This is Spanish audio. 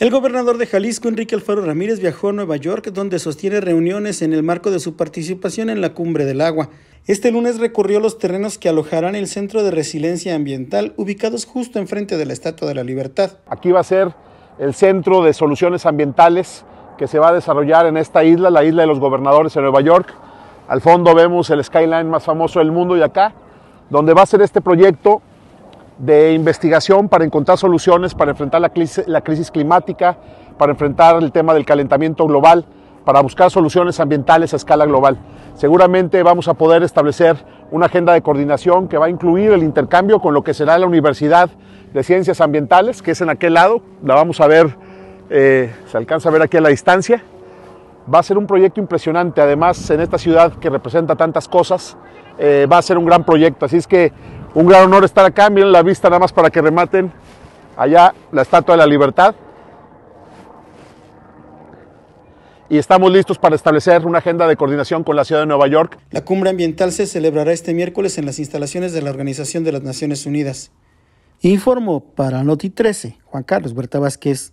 El gobernador de Jalisco, Enrique Alfaro Ramírez, viajó a Nueva York, donde sostiene reuniones en el marco de su participación en la Cumbre del Agua. Este lunes recorrió los terrenos que alojarán el Centro de Resiliencia Ambiental, ubicados justo enfrente de la Estatua de la Libertad. Aquí va a ser el Centro de Soluciones Ambientales que se va a desarrollar en esta isla, la isla de los gobernadores en Nueva York. Al fondo vemos el skyline más famoso del mundo y acá, donde va a ser este proyecto de investigación para encontrar soluciones, para enfrentar la crisis, la crisis climática, para enfrentar el tema del calentamiento global, para buscar soluciones ambientales a escala global. Seguramente vamos a poder establecer una agenda de coordinación que va a incluir el intercambio con lo que será la Universidad de Ciencias Ambientales, que es en aquel lado, la vamos a ver, eh, se alcanza a ver aquí a la distancia. Va a ser un proyecto impresionante, además en esta ciudad que representa tantas cosas, eh, va a ser un gran proyecto. Así es que un gran honor estar acá. Miren la vista nada más para que rematen. Allá la Estatua de la Libertad. y estamos listos para establecer una agenda de coordinación con la ciudad de Nueva York. La cumbre ambiental se celebrará este miércoles en las instalaciones de la Organización de las Naciones Unidas. Informo para Noti 13 Juan Carlos Huerta Vázquez.